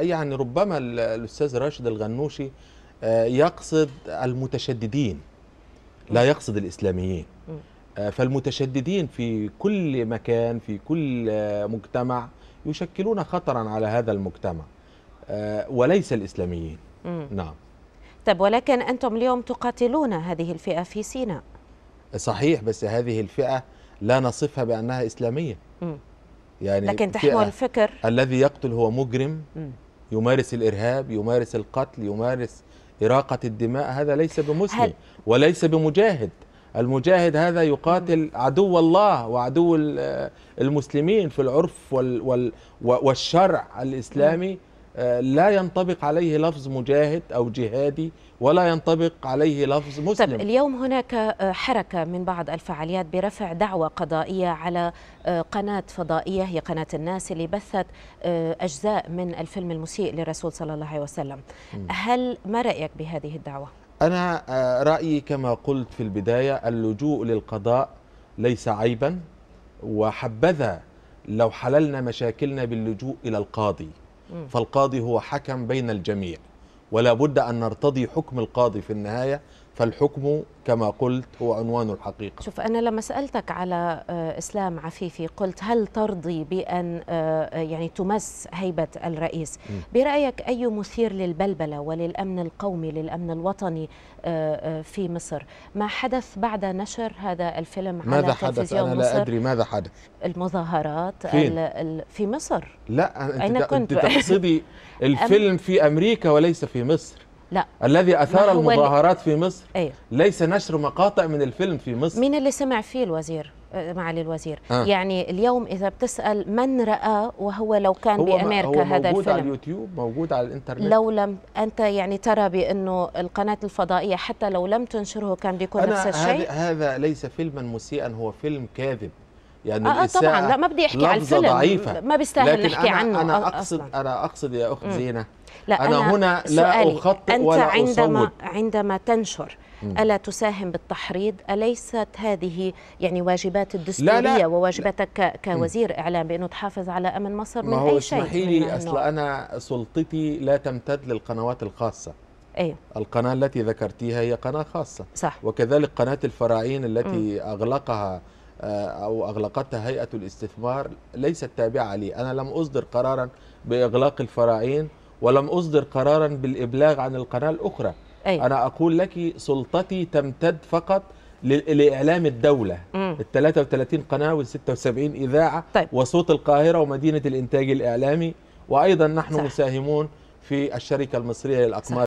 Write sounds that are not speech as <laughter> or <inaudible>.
يعني ربما الاستاذ راشد الغنوشي آه، يقصد المتشددين لا يقصد الاسلاميين آه، فالمتشددين في كل مكان في كل آه، مجتمع يشكلون خطرا على هذا المجتمع وليس الاسلاميين نعم طب ولكن انتم اليوم تقاتلون هذه الفئه في سيناء صحيح بس هذه الفئه لا نصفها بانها اسلاميه يعني لكن تحمل فكر الذي يقتل هو مجرم يمارس الارهاب يمارس القتل يمارس اراقه الدماء هذا ليس بمسلم وليس بمجاهد المجاهد هذا يقاتل عدو الله وعدو المسلمين في العرف والشرع الاسلامي لا ينطبق عليه لفظ مجاهد أو جهادي ولا ينطبق عليه لفظ مسلم طب اليوم هناك آه، حركة من بعض الفعاليات برفع دعوة قضائية على آه، قناة فضائية هي قناة الناس اللي بثت آه، أجزاء من الفيلم المسيء للرسول صلى الله عليه وسلم هل ما رأيك بهذه الدعوة؟ أنا رأيي كما قلت في البداية اللجوء للقضاء ليس عيبا وحبذا لو حللنا مشاكلنا باللجوء إلى القاضي فالقاضي هو حكم بين الجميع ولا بد أن نرتضي حكم القاضي في النهاية فالحكم كما قلت هو عنوان الحقيقة شوف أنا لما سألتك على آه، إسلام عفيفي قلت هل ترضي بأن آه، يعني تمس هيبة الرئيس برأيك أي مثير للبلبلة وللأمن القومي للأمن الوطني آه، في مصر ما حدث بعد نشر هذا الفيلم على ماذا حدث أنا لا أدري ماذا حدث المظاهرات فين؟ في مصر لا أنت, أنت تقصدي <laughs> الفيلم في أمريكا وليس في مصر لا الذي أثار المظاهرات في مصر أيه؟ ليس نشر مقاطع من الفيلم في مصر مين اللي سمع فيه الوزير آه، معالي الوزير آه. يعني اليوم إذا بتسأل من رأى وهو لو كان هو بأمريكا هو هذا الفيلم موجود على اليوتيوب موجود على الإنترنت لو لم أنت يعني ترى بأنه القناة الفضائية حتى لو لم تنشره كان بيكون نفس الشيء هذا, هذا ليس فيلما مسيئا هو فيلم كاذب يعني آه, آه، الإساءة طبعا لا ما بدي احكي على الفيلم ضعيفة ما بيستاهل نحكي أنا عنه انا آه، آه، اقصد أصلاً. انا اقصد يا اخت زينه لا انا, أنا هنا لا اخطئ أنت ولا عندما أصوت. عندما تنشر ألا تساهم بالتحريض أليست هذه يعني واجبات الدستورية لا لا وواجباتك كوزير إعلام بأنه تحافظ على أمن مصر من أي شيء اسمحي لي أصل أنا سلطتي لا تمتد للقنوات الخاصة أيوه؟ القناة التي ذكرتيها هي قناة خاصة صح وكذلك قناة الفراعين التي م. أغلقها آه، أو أغلقتها هيئة الاستثمار ليست تابعة لي أنا لم أصدر قرارا بإغلاق الفراعين ولم أصدر قرارا بالإبلاغ عن القناة الأخرى أي. أنا أقول لك سلطتي تمتد فقط لإعلام الدولة ال 33 قناة وال 76 إذاعة طيب. وصوت القاهرة ومدينة الإنتاج الإعلامي وأيضا نحن صح. مساهمون في الشركة المصرية للأقمار صح.